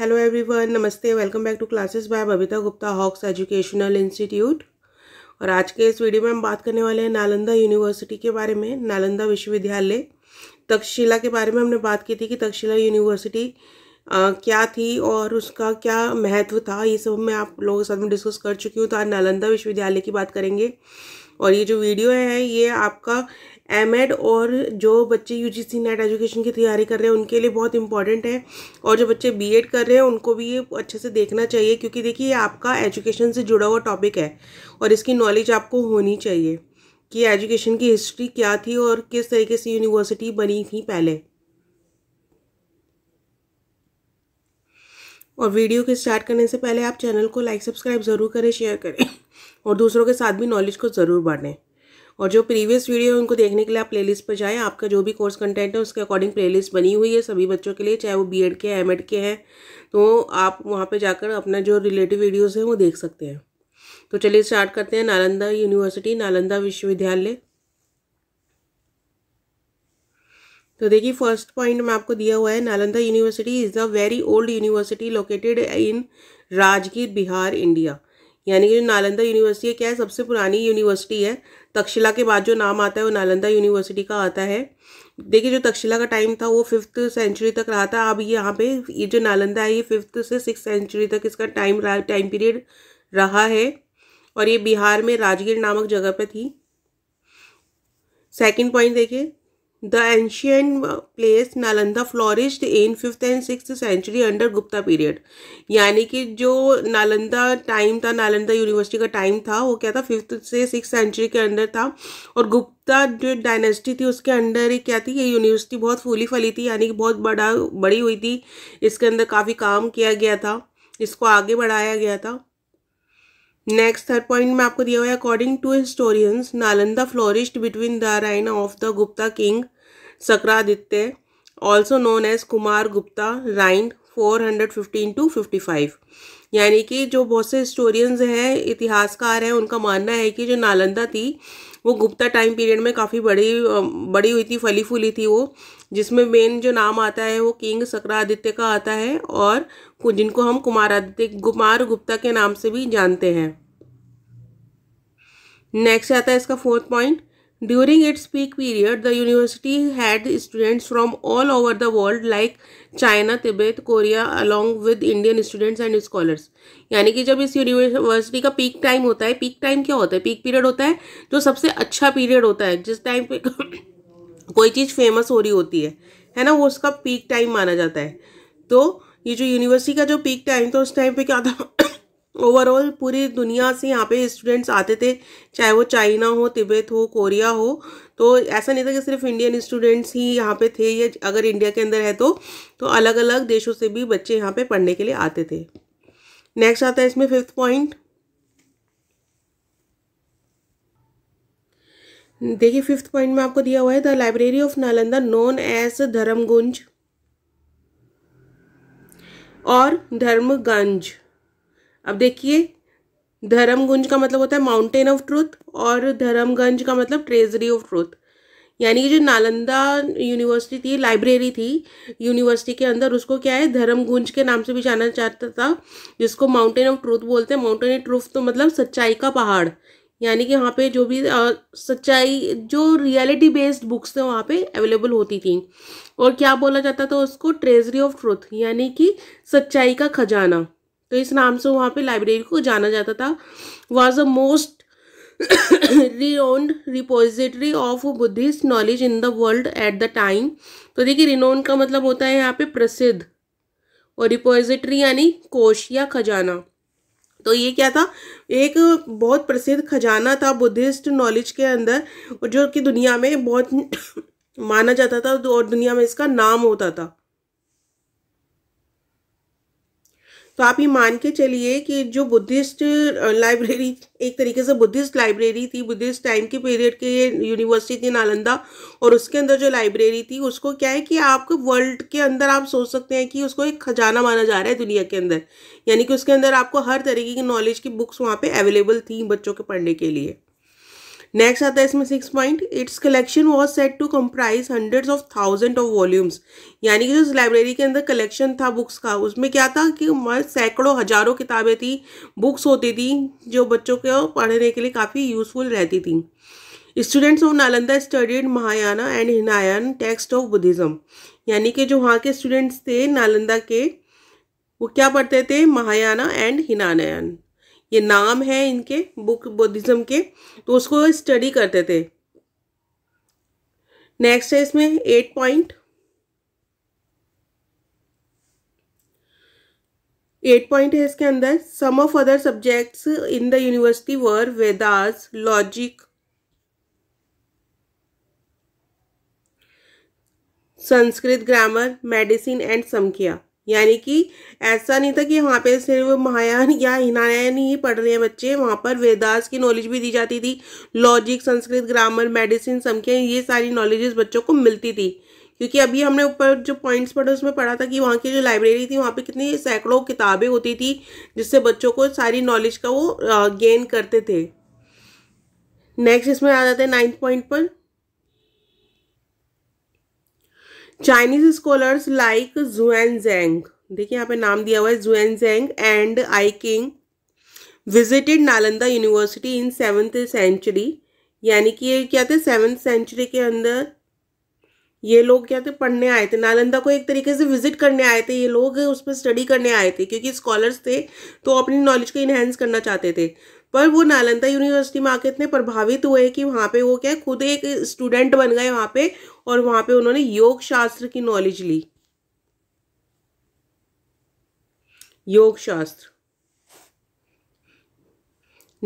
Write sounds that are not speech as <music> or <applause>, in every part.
Hello everyone नमस्ते welcome back to classes by Babita Gupta Hawks educational institute और आज के इस वीडियो में हम बात करने वाले हैं नालंदा यूनिवर्सिटी के बारे में नालंदा विश्वविद्यालय तक्षशिला के बारे में हमने बात की थी कि तक्षशिला यूनिवर्सिटी क्या थी और उसका क्या महत्व था ये सब मैं आप लोगों के साथ में डिस्कस कर चुकी हूँ तो आज नालंदा विश्वविद्यालय की बात करेंगे और ये जो वीडियो है ये आपका एम एड और जो बच्चे U G C NET education की तैयारी कर रहे हैं उनके लिए बहुत इंपॉर्टेंट है और जो बच्चे बी एड कर रहे हैं उनको भी ये अच्छे से देखना चाहिए क्योंकि देखिए ये आपका एजुकेशन से जुड़ा हुआ टॉपिक है और इसकी नॉलेज आपको होनी चाहिए कि एजुकेशन की हिस्ट्री क्या थी और किस तरीके से यूनिवर्सिटी बनी थी पहले और वीडियो के स्टार्ट करने से पहले आप चैनल को लाइक सब्सक्राइब ज़रूर करें शेयर करें और दूसरों के साथ भी नॉलेज को ज़रूर बांटें और जो प्रीवियस वीडियो है उनको देखने के लिए आप प्लेलिस्ट पर जाएँ आपका जो भी कोर्स कंटेंट है उसके अकॉर्डिंग प्लेलिस्ट बनी हुई है सभी बच्चों के लिए चाहे वो बी के एम के हैं तो आप वहाँ पर जाकर अपना जो रिलेटिव वीडियोज़ हैं वो देख सकते हैं तो चलिए स्टार्ट करते हैं नालंदा यूनिवर्सिटी नालंदा विश्वविद्यालय तो देखिए फर्स्ट पॉइंट में आपको दिया हुआ है Nalanda university is the very old university located in Rajgir Bihar India यानी कि जो नालंदा यूनिवर्सिटी है क्या है सबसे पुरानी यूनिवर्सिटी है तक्षशिला के बाद जो नाम आता है वो नालंदा यूनिवर्सिटी का आता है देखिए जो तक्षशिला का टाइम था वो फिफ्थ सेंचुरी तक रहा था अब यहाँ पे ये जो नालंदा है ये फिफ्थ से सिक्स सेंचुरी तक इसका टाइम टाइम पीरियड रहा है और ये बिहार में राजगीर नामक जगह पर थी सेकेंड पॉइंट देखिए the ancient place uh, Nalanda flourished in fifth and six century under Gupta period यानी कि जो नालंदा टाइम था नालंदा यूनिवर्सिटी का टाइम था वो क्या था फिफ्थ से सिक्स सेंचुरी के अंदर था और गुप्ता जो डायनेस्टी थी उसके अंदर क्या थी ये यूनिवर्सिटी बहुत फूली फली थी यानी कि बहुत बड़ा बड़ी हुई थी इसके अंदर काफ़ी काम किया गया था इसको आगे बढ़ाया गया था नेक्स्ट थर्ड पॉइंट में आपको दिया हुआ है according to historians Nalanda flourished between the reign of the Gupta king Shakraditya also known as Kumar Gupta reign 415 to five यानी कि जो बहुत से हिस्टोरियंस हैं इतिहासकार हैं उनका मानना है कि जो नालंदा थी वो गुप्ता टाइम पीरियड में काफ़ी बड़ी बड़ी हुई थी फली फूली थी वो जिसमें मेन जो नाम आता है वो किंग सक्रादित्य का आता है और जिनको हम कुमारादित्य कुमार गुप्ता के नाम से भी जानते हैं नेक्स्ट आता है इसका fourth point during its peak period the university had students from all over the world like China Tibet Korea along with Indian students and scholars यानी कि जब इस यूनिवर्सिटी का पीक टाइम होता है पीक टाइम क्या होता है पीक पीरियड होता है जो सबसे अच्छा पीरियड होता है जिस टाइम पे <coughs> कोई चीज़ फेमस हो रही होती है है ना वो उसका पीक टाइम माना जाता है तो ये जो यूनिवर्सिटी का जो पीक टाइम था उस टाइम पे क्या था ओवरऑल पूरी दुनिया से यहाँ पे स्टूडेंट्स आते थे चाहे वो चाइना हो तिब्बत हो कोरिया हो तो ऐसा नहीं था कि सिर्फ इंडियन स्टूडेंट्स ही यहाँ पे थे ये अगर इंडिया के अंदर है तो तो अलग अलग देशों से भी बच्चे यहाँ पे पढ़ने के लिए आते थे नेक्स्ट आता है इसमें फिफ्थ पॉइंट देखिए फिफ्थ पॉइंट में आपको दिया हुआ है the library of Nalanda known as Dharmagunj और धर्मगंज अब देखिए धर्मगुंज का मतलब होता है माउंटेन ऑफ ट्रूथ और धर्मगंज का मतलब ट्रेजरी ऑफ ट्रूथ यानी कि जो नालंदा यूनिवर्सिटी थी लाइब्रेरी थी यूनिवर्सिटी के अंदर उसको क्या है धर्मगुंज के नाम से भी जाना चाहता था जिसको माउंटेन ऑफ ट्रूथ बोलते हैं माउंटेन ऑफ ट्रूथ तो मतलब सच्चाई का पहाड़ यानी कि यहाँ पे जो भी आ, सच्चाई जो रियलिटी बेस्ड बुक्स थे वहाँ पे अवेलेबल होती थी और क्या बोला जाता था उसको ट्रेजरी ऑफ ट्रूथ यानी कि सच्चाई का खजाना तो इस नाम से वहाँ पे लाइब्रेरी को जाना जाता था was the most renowned repository of Buddhist knowledge in the world at the time तो देखिए रिनोन का मतलब होता है यहाँ पे प्रसिद्ध और रिपोजिटरी यानी कोश या खजाना तो ये क्या था एक बहुत प्रसिद्ध खजाना था बुद्धिस्ट नॉलेज के अंदर और जो कि दुनिया में बहुत <coughs> माना जाता था और दुनिया में इसका नाम होता था तो आप ये मान के चलिए कि जो बुद्धिस्ट लाइब्रेरी एक तरीके से बुद्धिस्ट लाइब्रेरी थी बुद्धिस्ट टाइम के पीरियड के यूनिवर्सिटी थी नालंदा और उसके अंदर जो लाइब्रेरी थी उसको क्या है कि आप वर्ल्ड के अंदर आप सोच सकते हैं कि उसको एक खजाना माना जा रहा है दुनिया के अंदर यानी कि उसके अंदर आपको हर तरीके की नॉलेज की बुक्स वहाँ पर अवेलेबल थी बच्चों के पढ़ने के लिए नेक्स्ट आता है इसमें six point its collection was set to comprise hundreds of thousand of volumes यानी कि जो लाइब्रेरी के अंदर कलेक्शन था बुक्स का उसमें क्या था कि सैकड़ों हजारों किताबें थी बुक्स होती थी जो बच्चों को पढ़ने के लिए काफ़ी यूजफुल रहती थी students of Nalanda studied Mahayana and Hinayana text of Buddhism यानी कि जो वहाँ के स्टूडेंट्स थे नालंदा के वो क्या पढ़ते थे महायाना एंड हिनानयन ये नाम है इनके बुक बुद्धिज़्म के तो उसको स्टडी करते थे नेक्स्ट है इसमें एट पॉइंट एट पॉइंट है इसके अंदर some of other subjects in the university were Vedas logic Sanskrit grammar medicine and Samkhya यानी कि ऐसा नहीं था कि यहाँ पे सिर्फ महायान या हिनायान ही पढ़ रहे हैं बच्चे वहाँ पर वेदास की नॉलेज भी दी जाती थी लॉजिक संस्कृत ग्रामर मेडिसिन संख्या ये सारी नॉलेजेस बच्चों को मिलती थी क्योंकि अभी हमने ऊपर जो पॉइंट्स पढ़े उसमें पढ़ा था कि वहाँ की जो लाइब्रेरी थी वहाँ पे कितनी सैकड़ों किताबें होती थी जिससे बच्चों को सारी नॉलेज का वो गेन करते थे नेक्स्ट इसमें आ जाते हैं नाइन्थ पॉइंट पर Chinese scholars like Xuanzang देखिए यहाँ पे नाम दिया हुआ है Xuanzang and I Tsing visited Nalanda university in seventh century यानी कि ये क्या थे सेवन्थ सेंचुरी के अंदर ये लोग क्या थे पढ़ने आए थे नालंदा को एक तरीके से विजिट करने आए थे ये लोग उस पर स्टडी करने आए थे क्योंकि स्कॉलर्स थे तो अपनी नॉलेज को इन्हेंस करना चाहते थे पर वो नालंदा यूनिवर्सिटी में आके इतने प्रभावित हुए कि वहाँ पे वो क्या खुद एक स्टूडेंट बन गए वहाँ पे और वहाँ पे उन्होंने योग शास्त्र की नॉलेज ली योग शास्त्र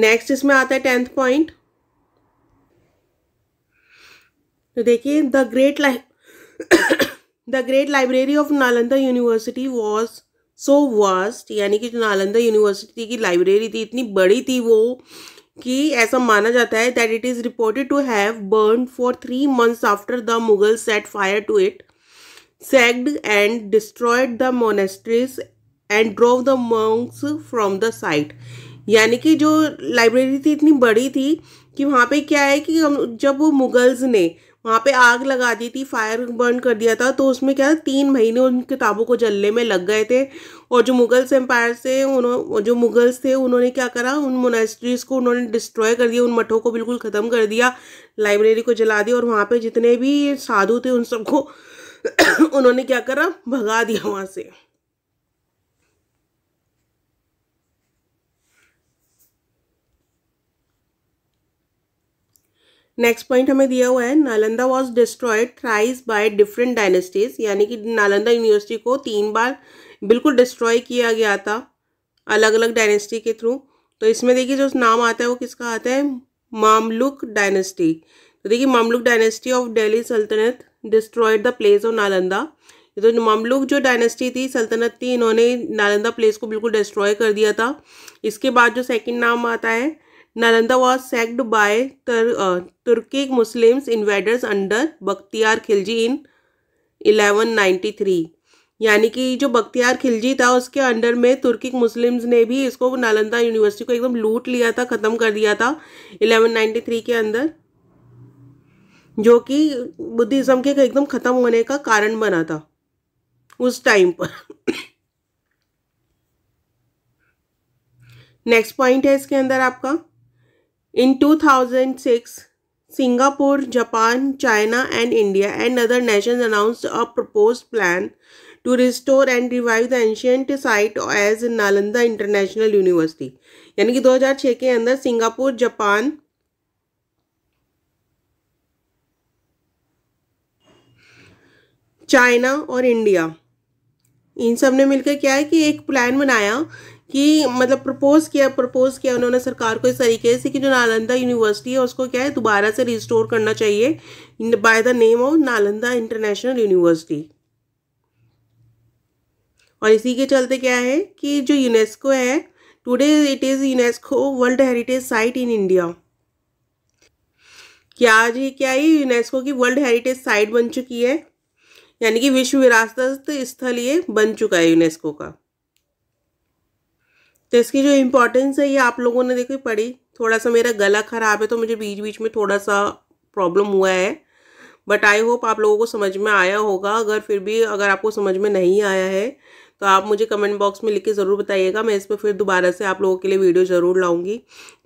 नेक्स्ट इसमें आता है टेंथ पॉइंट तो देखिए the great li the great library of Nalanda university was so vast यानी कि जो नालंदा यूनिवर्सिटी की लाइब्रेरी थी इतनी बड़ी थी वो कि ऐसा माना जाता है that it is reported to have burn for three months after the Mughal set fire to it sacked and destroyed the monasteries and drove the monks from the site यानी कि जो लाइब्रेरी थी इतनी बड़ी थी कि वहाँ पे क्या है कि जब मुगल्स ने वहाँ पे आग लगा दी थी फायर बर्न कर दिया था तो उसमें क्या तीन महीने उन किताबों को जलने में लग गए थे और जो मुगल्स एम्पायर से उन्होंने जो मुगल्स थे उन्होंने क्या करा उन मोनेस्ट्रीज़ को उन्होंने डिस्ट्रॉय कर दिया उन मठों को बिल्कुल ख़त्म कर दिया लाइब्रेरी को जला दिया और वहाँ पर जितने भी साधु थे उन सबको <coughs> उन्होंने क्या करा भगा दिया वहाँ से नेक्स्ट पॉइंट हमें दिया हुआ है Nalanda was destroyed thrice by different dynasties यानी कि नालंदा यूनिवर्सिटी को तीन बार बिल्कुल डिस्ट्रॉय किया गया था अलग अलग डायनेस्टी के थ्रू तो इसमें देखिए जो नाम आता है वो किसका आता है मामलुक डायनेस्टी तो देखिए Mamluk dynasty of Delhi sultanate destroyed the place of Nalanda तो ममलुक जो डायनेस्टी थी सल्तनत थी इन्होंने नालंदा प्लेस को बिल्कुल डिस्ट्रॉय कर दिया था इसके बाद जो सेकंड नाम आता है Nalanda was sacked by Tur uh, Turkic Muslims invaders under Bakhtiar Khilji in 1193. यानी कि जो बख्तियार खिलजी था उसके अंडर में तुर्किक मुस्लिम्स ने भी इसको नालंदा यूनिवर्सिटी को एकदम लूट लिया था ख़त्म कर दिया था 1193 के अंदर जो कि बुद्धिज़्म के एकदम ख़त्म होने का कारण बना था उस टाइम पर नेक्स्ट <coughs> पॉइंट है इसके अंदर आपका In 2006, Singapore, Japan, China, and India and other nations announced a proposed plan to restore and revive the ancient site as Nalanda international university यानी कि 2006 के अंदर सिंगापुर जापान चाइना और इंडिया इन सब ने मिलकर क्या है कि एक प्लान बनाया कि मतलब प्रपोज़ किया प्रपोज़ किया उन्होंने सरकार को इस तरीके से कि जो नालंदा यूनिवर्सिटी है उसको क्या है दोबारा से रिस्टोर करना चाहिए by the name of Nalanda international university और इसी के चलते क्या है कि जो यूनेस्को है today it is UNESCO world heritage site in India क्या आज ये क्या है यूनेस्को की वर्ल्ड हेरिटेज साइट बन चुकी है यानी कि विश्व विरासत स्थल ये बन चुका है यूनेस्को का तो इसकी जो इम्पोर्टेंस है ये आप लोगों ने देखो पढ़ी थोड़ा सा मेरा गला ख़राब है तो मुझे बीच बीच में थोड़ा सा प्रॉब्लम हुआ है बट आई होप आप लोगों को समझ में आया होगा अगर फिर भी अगर आपको समझ में नहीं आया है तो आप मुझे कमेंट बॉक्स में लिख के ज़रूर बताइएगा मैं इस पर फिर दोबारा से आप लोगों के लिए वीडियो ज़रूर लाऊंगी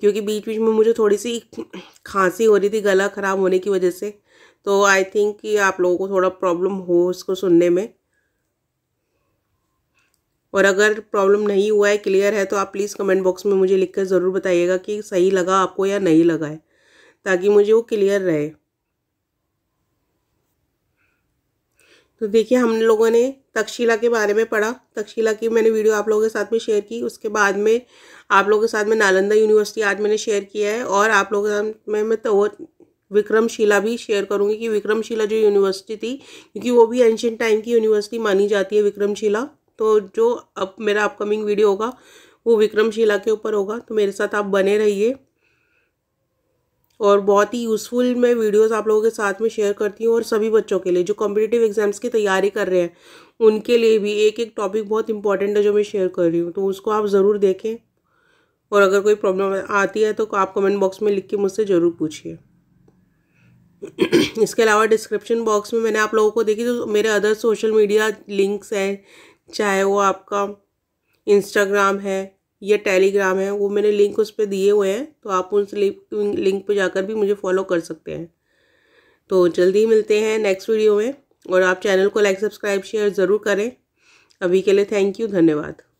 क्योंकि बीच बीच में मुझे थोड़ी सी खांसी हो रही थी गला ख़राब होने की वजह से तो आई थिंक कि आप लोगों को थोड़ा प्रॉब्लम हो इसको सुनने में और अगर प्रॉब्लम नहीं हुआ है क्लियर है तो आप प्लीज़ कमेंट बॉक्स में मुझे लिख कर ज़रूर बताइएगा कि सही लगा आपको या नहीं लगा है ताकि मुझे वो क्लियर रहे तो देखिए हम लोगों ने तक्षशिला के बारे में पढ़ा तक्षशिला की मैंने वीडियो आप लोगों के साथ में शेयर की उसके बाद में आप लोगों के साथ में नालंदा यूनिवर्सिटी आज मैंने शेयर किया है और आप लोगों के साथ में मैं तो विक्रमशिला भी शेयर करूँगी कि विक्रमशिला जो यूनिवर्सिटी थी क्योंकि वो भी एंशेंट टाइम की यूनिवर्सिटी मानी जाती है विक्रमशिला तो जो अब मेरा अपकमिंग वीडियो होगा वो विक्रमशिला के ऊपर होगा तो मेरे साथ आप बने रहिए और बहुत ही यूज़फुल मैं वीडियोस आप लोगों के साथ में शेयर करती हूँ और सभी बच्चों के लिए जो कॉम्पिटेटिव एग्जाम्स की तैयारी कर रहे हैं उनके लिए भी एक एक टॉपिक बहुत इंपॉर्टेंट है जो मैं शेयर कर रही हूँ तो उसको आप ज़रूर देखें और अगर कोई प्रॉब्लम आती है तो आप कमेंट बॉक्स में लिख के मुझसे ज़रूर पूछिए <clears throat> इसके अलावा डिस्क्रिप्शन बॉक्स में मैंने आप लोगों को देखी जो तो मेरे अदर सोशल मीडिया लिंक्स हैं चाहे वो आपका इंस्टाग्राम है या टेलीग्राम है वो मैंने लिंक उस पर दिए हुए हैं तो आप उस लिंक पर जाकर भी मुझे फॉलो कर सकते हैं तो जल्दी मिलते हैं नेक्स्ट वीडियो में और आप चैनल को लाइक सब्सक्राइब शेयर ज़रूर करें अभी के लिए थैंक यू धन्यवाद